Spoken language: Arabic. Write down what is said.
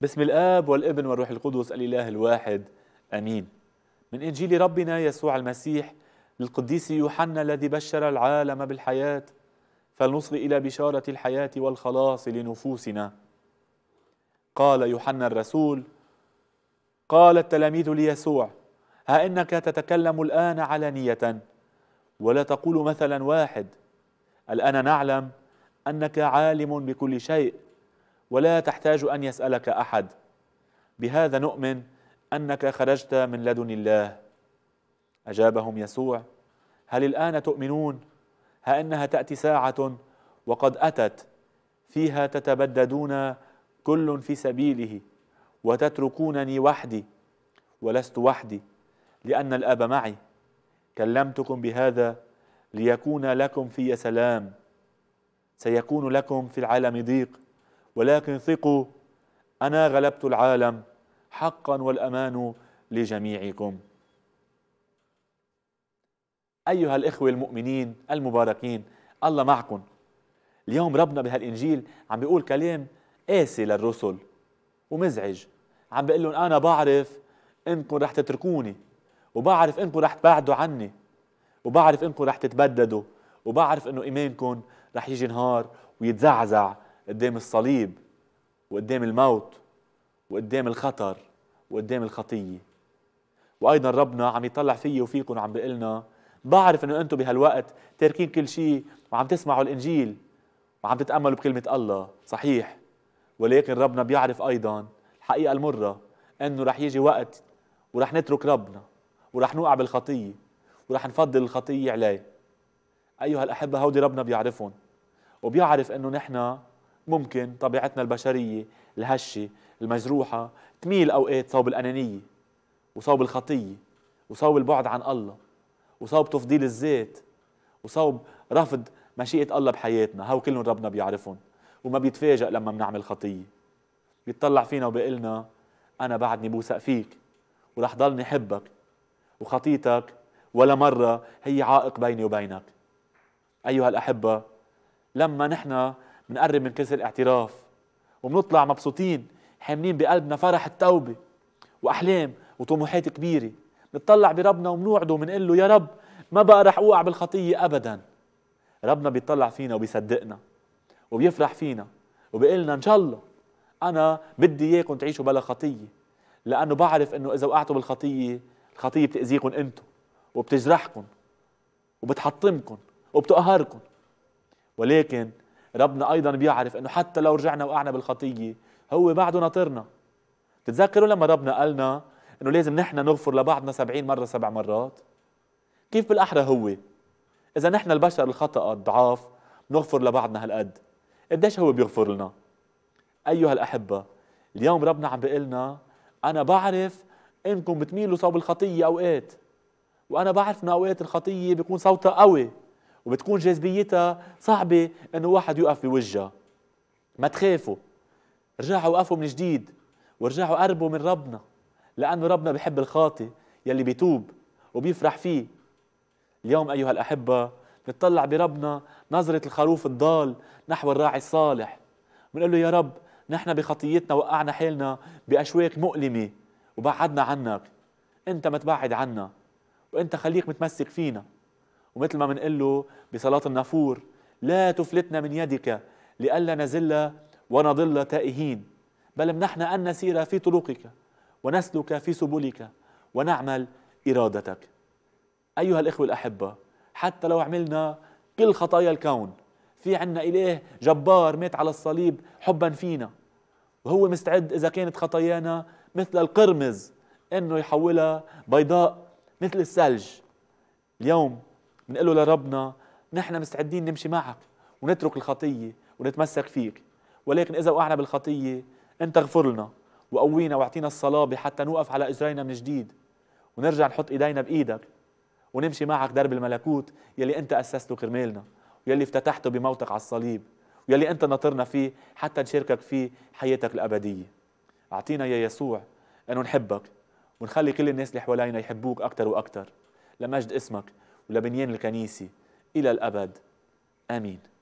باسم الآب والابن والروح القدس الإله الواحد أمين من إنجيل ربنا يسوع المسيح للقديس يوحنا الذي بشر العالم بالحياة فلنصغي إلى بشارة الحياة والخلاص لنفوسنا قال يوحنا الرسول قال التلاميذ ليسوع ها إنك تتكلم الآن علانية ولا تقول مثلا واحد الآن نعلم أنك عالم بكل شيء ولا تحتاج ان يسالك احد بهذا نؤمن انك خرجت من لدن الله اجابهم يسوع هل الان تؤمنون ها انها تاتي ساعه وقد اتت فيها تتبددون كل في سبيله وتتركونني وحدي ولست وحدي لان الاب معي كلمتكم بهذا ليكون لكم في سلام سيكون لكم في العالم ضيق ولكن ثقوا أنا غلبت العالم حقا والأمان لجميعكم أيها الإخوة المؤمنين المباركين الله معكم اليوم ربنا بهالإنجيل عم بيقول كلام قاسي للرسل ومزعج عم بيقول لهم أنا بعرف إنكم رح تتركوني وبعرف إنكم رح تبعدوا عني وبعرف إنكم رح تتبددوا وبعرف إنه إيمانكم رح يجي نهار ويتزعزع قدام الصليب وقدام الموت وقدام الخطر وقدام الخطيه وايضا ربنا عم يطلع فيي وفيكم وعم بيقول لنا بعرف انه انتم بهالوقت تاركين كل شيء وعم تسمعوا الانجيل وعم تتاملوا بكلمه الله صحيح ولكن ربنا بيعرف ايضا الحقيقه المره انه رح يجي وقت ورح نترك ربنا ورح نوقع بالخطيه ورح نفضل الخطيه عليه ايها الاحبه هودي ربنا بيعرفهم وبيعرف انه نحن ممكن طبيعتنا البشرية الهشة المجروحة تميل أوقات صوب الأنانية وصوب الخطية وصوب البعد عن الله وصوب تفضيل الذات وصوب رفض مشيئة الله بحياتنا هو كلهم ربنا بيعرفهم وما بيتفاجأ لما بنعمل خطية بيتطلع فينا وبيقلنا أنا بعدني بوثق فيك ورح ضلني حبك وخطيتك ولا مرة هي عائق بيني وبينك أيها الأحبة لما نحن منقرب من كنس الاعتراف وبنطلع مبسوطين حاملين بقلبنا فرح التوبة وأحلام وطموحات كبيرة بنطلع بربنا وبنوعده وبنقول له يا رب ما بقى رح أوقع بالخطية أبدا ربنا بيطلع فينا وبيصدقنا وبيفرح فينا وبيقلنا إن شاء الله أنا بدي إياكم تعيشوا بلا خطية لأنه بعرف إنه إذا وقعتوا بالخطية الخطية بتأذيكم أنتم وبتجرحكم وبتحطمكم وبتقهركم ولكن ربنا أيضا بيعرف أنه حتى لو رجعنا وقعنا بالخطية هو بعده ناطرنا تتذكروا لما ربنا قالنا أنه لازم نحن نغفر لبعضنا سبعين مرة سبع مرات كيف بالأحرى هو إذا نحن البشر الخطأ الضعاف نغفر لبعضنا هالقد قديش هو بيغفر لنا أيها الأحبة اليوم ربنا عم لنا أنا بعرف إنكم بتميلوا صوب الخطية أوقات وأنا بعرف إن أوقات الخطية بيكون صوتها قوي وبتكون جاذبيتها صعبة انه واحد يقف بوجهها ما تخافوا رجعوا وقفوا من جديد ورجعوا قربوا من ربنا لأنه ربنا بحب الخاطي يلي بيتوب وبيفرح فيه اليوم أيها الأحبة نتطلع بربنا نظرة الخروف الضال نحو الراعي الصالح بنقول له يا رب نحن بخطيتنا وقعنا حالنا بأشواك مؤلمة وبعدنا عنك أنت ما تبعد عنا وأنت خليك متمسك فينا ومثل ما بنقول له بصلاة النافور لا تفلتنا من يدك لئلا نزل ونضل تائهين بل امنحنا أن نسير في طرقك ونسلك في سبلك ونعمل إرادتك أيها الإخوة الأحبة حتى لو عملنا كل خطايا الكون في عنا إله جبار مات على الصليب حبا فينا وهو مستعد إذا كانت خطايانا مثل القرمز إنه يحولها بيضاء مثل الثلج اليوم بنقول له لربنا نحن مستعدين نمشي معك ونترك الخطية ونتمسك فيك ولكن إذا وقعنا بالخطية أنت اغفر لنا وقوينا واعطينا الصلابة حتى نوقف على إجرينا من جديد ونرجع نحط إيدينا بإيدك ونمشي معك درب الملكوت يلي أنت أسسته كرمالنا ويلي افتتحته بموتك على الصليب ويلي أنت ناطرنا فيه حتى نشاركك فيه حياتك الأبدية أعطينا يا يسوع أنه نحبك ونخلي كل الناس اللي حوالينا يحبوك أكثر وأكثر لمجد اسمك ولبنيان الكنيسة إلى الأبد آمين